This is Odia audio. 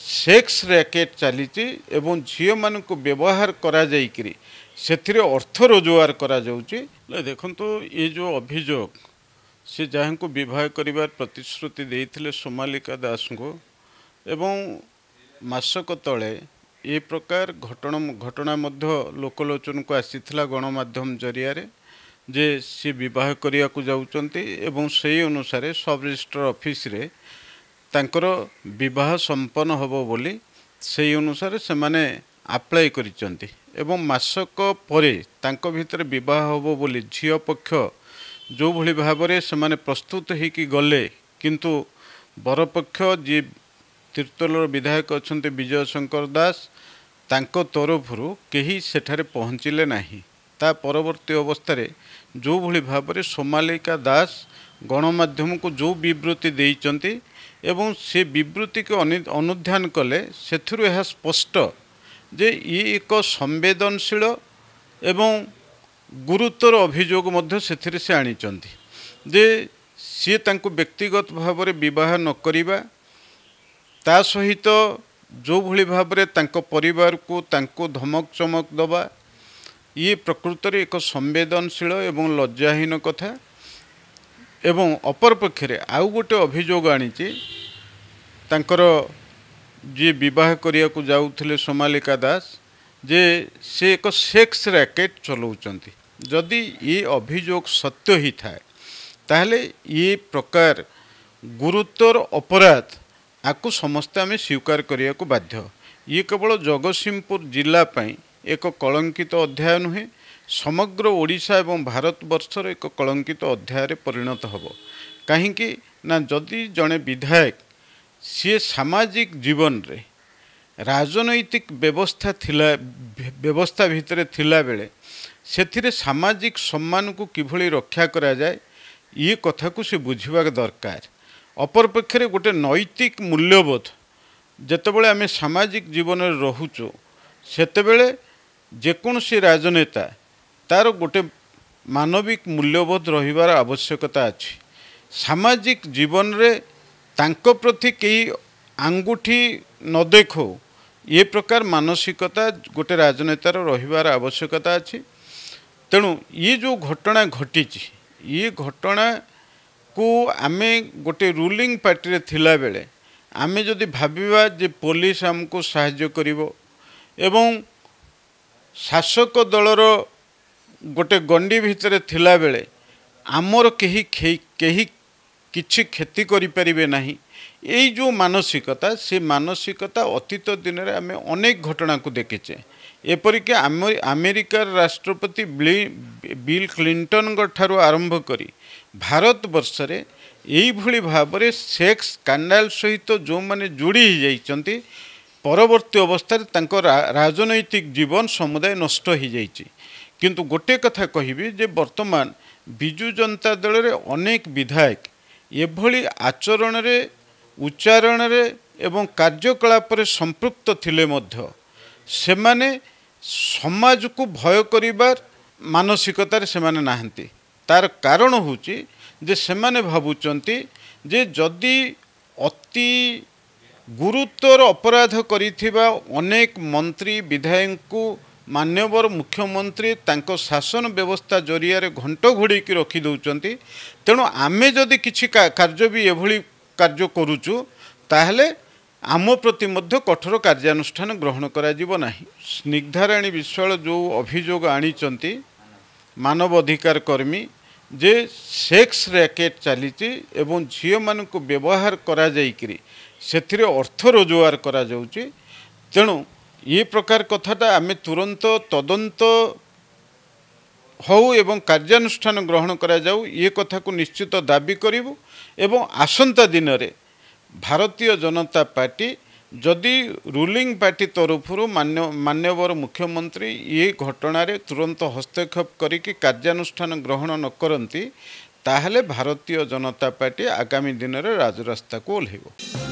ସେକ୍ସ ରାକେଟ୍ ଚାଲିଛି ଏବଂ ଝିଅମାନଙ୍କୁ ବ୍ୟବହାର କରାଯାଇକରି ସେଥିରେ ଅର୍ଥ ରୋଜଗାର କରାଯାଉଛି ଦେଖନ୍ତୁ ଏ ଯେଉଁ ଅଭିଯୋଗ ସେ ଯାହାଙ୍କୁ ବିବାହ କରିବାର ପ୍ରତିଶ୍ରୁତି ଦେଇଥିଲେ ସୋମାଲିକା ଦାସଙ୍କୁ ଏବଂ ମାସକ ତଳେ ଏ ପ୍ରକାର ଘଟଣା ଘଟଣା ମଧ୍ୟ ଲୋକଲୋଚନକୁ ଆସିଥିଲା ଗଣମାଧ୍ୟମ ଜରିଆରେ ଯେ ସିଏ ବିବାହ କରିବାକୁ ଯାଉଛନ୍ତି ଏବଂ ସେହି ଅନୁସାରେ ସବ୍ ରେଜିଷ୍ଟ୍ରର ଅଫିସରେ ତାଙ୍କର ବିବାହ ସମ୍ପନ୍ନ ହେବ ବୋଲି ସେଇ ଅନୁସାରେ ସେମାନେ ଆପ୍ଲାଏ କରିଛନ୍ତି ଏବଂ ମାସକ ପରେ ତାଙ୍କ ଭିତରେ ବିବାହ ହେବ ବୋଲି ଝିଅ ପକ୍ଷ ଯେଉଁଭଳି ଭାବରେ ସେମାନେ ପ୍ରସ୍ତୁତ ହୋଇକି ଗଲେ କିନ୍ତୁ ବରପକ୍ଷ ଯିଏ ତିର୍ତ୍ତୋଲର ବିଧାୟକ ଅଛନ୍ତି ବିଜୟ ଶଙ୍କର ଦାସ ତାଙ୍କ ତରଫରୁ କେହି ସେଠାରେ ପହଞ୍ଚିଲେ ନାହିଁ ତା ପରବର୍ତ୍ତୀ ଅବସ୍ଥାରେ ଯେଉଁଭଳି ଭାବରେ ସୋମାଲିକା ଦାସ ଗଣମାଧ୍ୟମକୁ ଯେଉଁ ବିବୃତ୍ତି ଦେଇଛନ୍ତି ଏବଂ ସେ ବିବୃତ୍ତିକୁ ଅନୁଧ୍ୟାନ କଲେ ସେଥିରୁ ଏହା ସ୍ପଷ୍ଟ ଯେ ଇଏ ଏକ ସମ୍ବେଦନଶୀଳ ଏବଂ ଗୁରୁତ୍ୱର ଅଭିଯୋଗ ମଧ୍ୟ ସେଥିରେ ସେ ଆଣିଛନ୍ତି ଯେ ସିଏ ତାଙ୍କୁ ବ୍ୟକ୍ତିଗତ ଭାବରେ ବିବାହ ନ କରିବା ତା ସହିତ ଯେଉଁଭଳି ଭାବରେ ତାଙ୍କ ପରିବାରକୁ ତାଙ୍କୁ ଧମକ ଚମକ ଦେବା ଇଏ ପ୍ରକୃତରେ ଏକ ସମ୍ବେଦନଶୀଳ ଏବଂ ଲଜ୍ଜାହୀନ କଥା ଏବଂ ଅପରପକ୍ଷରେ ଆଉ ଗୋଟେ ଅଭିଯୋଗ ଆଣିଛି ତାଙ୍କର ଯିଏ ବିବାହ କରିବାକୁ ଯାଉଥିଲେ ସୋମାଲିକା ଦାସ ଯେ ସେ ଏକ ସେକ୍ସ ରାକେଟ୍ ଚଲାଉଛନ୍ତି ଯଦି ଏ ଅଭିଯୋଗ ସତ୍ୟ ହୋଇଥାଏ ତାହେଲେ ଏ ପ୍ରକାର ଗୁରୁତର ଅପରାଧ ଆକୁ ସମସ୍ତେ ଆମେ ସ୍ୱୀକାର କରିବାକୁ ବାଧ୍ୟ ଇଏ କେବଳ ଜଗତସିଂହପୁର ଜିଲ୍ଲା ପାଇଁ ଏକ କଳଙ୍କିତ ଅଧ୍ୟାୟ ନୁହେଁ ସମଗ୍ର ଓଡ଼ିଶା ଏବଂ ଭାରତବର୍ଷର ଏକ କଳଙ୍କିତ ଅଧ୍ୟାୟରେ ପରିଣତ ହେବ କାହିଁକି ନା ଯଦି ଜଣେ ବିଧାୟକ ସିଏ ସାମାଜିକ ଜୀବନରେ ରାଜନୈତିକ ବ୍ୟବସ୍ଥା ଥିଲା ବ୍ୟବସ୍ଥା ଭିତରେ ଥିଲାବେଳେ ସେଥିରେ ସାମାଜିକ ସମ୍ମାନକୁ କିଭଳି ରକ୍ଷା କରାଯାଏ ଇଏ କଥାକୁ ସେ ବୁଝିବା ଦରକାର ଅପରପକ୍ଷରେ ଗୋଟେ ନୈତିକ ମୂଲ୍ୟବୋଧ ଯେତେବେଳେ ଆମେ ସାମାଜିକ ଜୀବନରେ ରହୁଛୁ ସେତେବେଳେ ଯେକୌଣସି ରାଜନେତା ତାର ଗୋଟେ ମାନବିକ ମୂଲ୍ୟବୋଧ ରହିବାର ଆବଶ୍ୟକତା ଅଛି ସାମାଜିକ ଜୀବନରେ ତାଙ୍କ ପ୍ରତି କେହି ଆଙ୍ଗୁଠି ନ ଦେଖଉ ଏ ପ୍ରକାର ମାନସିକତା ଗୋଟେ ରାଜନେତାର ରହିବାର ଆବଶ୍ୟକତା ଅଛି ତେଣୁ ଇଏ ଯେଉଁ ଘଟଣା ଘଟିଛି ଇଏ ଘଟଣାକୁ ଆମେ ଗୋଟେ ରୁଲିଂ ପାର୍ଟିରେ ଥିଲାବେଳେ ଆମେ ଯଦି ଭାବିବା ଯେ ପୋଲିସ ଆମକୁ ସାହାଯ୍ୟ କରିବ ଏବଂ ଶାସକ ଦଳର ଗୋଟେ ଗଣ୍ଡି ଭିତରେ ଥିଲାବେଳେ ଆମର କେହି କେହି କିଛି କ୍ଷତି କରିପାରିବେ ନାହିଁ ଏଇ ଯେଉଁ ମାନସିକତା ସେ ମାନସିକତା ଅତୀତ ଦିନରେ ଆମେ ଅନେକ ଘଟଣାକୁ ଦେଖିଛେ ଏପରିକି ଆମ ଆମେରିକାର ରାଷ୍ଟ୍ରପତି ବିଲ୍ କ୍ଲିଣ୍ଟନଙ୍କ ଠାରୁ ଆରମ୍ଭ କରି ଭାରତବର୍ଷରେ ଏଇଭଳି ଭାବରେ ସେକ୍ସ ସ୍କାଣ୍ଡାଲ ସହିତ ଯେଉଁମାନେ ଯୋଡ଼ି ହୋଇଯାଇଛନ୍ତି ପରବର୍ତ୍ତୀ ଅବସ୍ଥାରେ ତାଙ୍କ ରାଜନୈତିକ ଜୀବନ ସମୁଦାୟ ନଷ୍ଟ ହୋଇଯାଇଛି কিন্তু ଗୋଟିଏ କଥା କହିବି ଯେ ବର୍ତ୍ତମାନ ବିଜୁ ଜନତା ଦଳରେ ଅନେକ ବିଧାୟକ ଏଭଳି ଆଚରଣରେ ଉଚ୍ଚାରଣରେ ଏବଂ କାର୍ଯ୍ୟକଳାପରେ ସମ୍ପୃକ୍ତ ଥିଲେ ମଧ୍ୟ ସେମାନେ ସମାଜକୁ ଭୟ କରିବାର ମାନସିକତାରେ ସେମାନେ ନାହାନ୍ତି ତାର କାରଣ ହେଉଛି ଯେ ସେମାନେ ଭାବୁଛନ୍ତି ଯେ ଯଦି ଅତି ଗୁରୁତ୍ୱର ଅପରାଧ କରିଥିବା ଅନେକ ମନ୍ତ୍ରୀ ବିଧାୟକଙ୍କୁ ମାନ୍ୟବର ମୁଖ୍ୟମନ୍ତ୍ରୀ ତାଙ୍କ ଶାସନ ବ୍ୟବସ୍ଥା ଜରିଆରେ ଘଣ୍ଟ ଘୋଡ଼େଇକି ରଖିଦେଉଛନ୍ତି ତେଣୁ ଆମେ ଯଦି କିଛି କାର୍ଯ୍ୟ ବି ଏଭଳି କାର୍ଯ୍ୟ କରୁଛୁ ତାହେଲେ ଆମ ପ୍ରତି ମଧ୍ୟ କଠୋର କାର୍ଯ୍ୟାନୁଷ୍ଠାନ ଗ୍ରହଣ କରାଯିବ ନାହିଁ ସ୍ନିଗ୍ଧାରାଣୀ ବିଶ୍ୱାଳ ଯେଉଁ ଅଭିଯୋଗ ଆଣିଛନ୍ତି ମାନବ ଅଧିକାର କର୍ମୀ ଯେ ସେକ୍ସ ରାକେଟ୍ ଚାଲିଛି ଏବଂ ଝିଅମାନଙ୍କୁ ବ୍ୟବହାର କରାଯାଇକରି ସେଥିରେ ଅର୍ଥ ରୋଜଗାର କରାଯାଉଛି ତେଣୁ ଇଏ ପ୍ରକାର କଥାଟା ଆମେ ତୁରନ୍ତ ତଦନ୍ତ ହଉ ଏବଂ କାର୍ଯ୍ୟାନୁଷ୍ଠାନ ଗ୍ରହଣ କରାଯାଉ ଇଏ କଥାକୁ ନିଶ୍ଚିତ ଦାବି କରିବୁ ଏବଂ ଆସନ୍ତା ଦିନରେ ଭାରତୀୟ ଜନତା ପାର୍ଟି ଯଦି ରୁଲିଂ ପାର୍ଟି ତରଫରୁ ମାନ୍ୟ ମାନ୍ୟବର ମୁଖ୍ୟମନ୍ତ୍ରୀ ଏ ଘଟଣାରେ ତୁରନ୍ତ ହସ୍ତକ୍ଷେପ କରିକି କାର୍ଯ୍ୟାନୁଷ୍ଠାନ ଗ୍ରହଣ ନ କରନ୍ତି ତାହେଲେ ଭାରତୀୟ ଜନତା ପାର୍ଟି ଆଗାମୀ ଦିନରେ ରାଜରାସ୍ତାକୁ ଓହ୍ଲାଇବ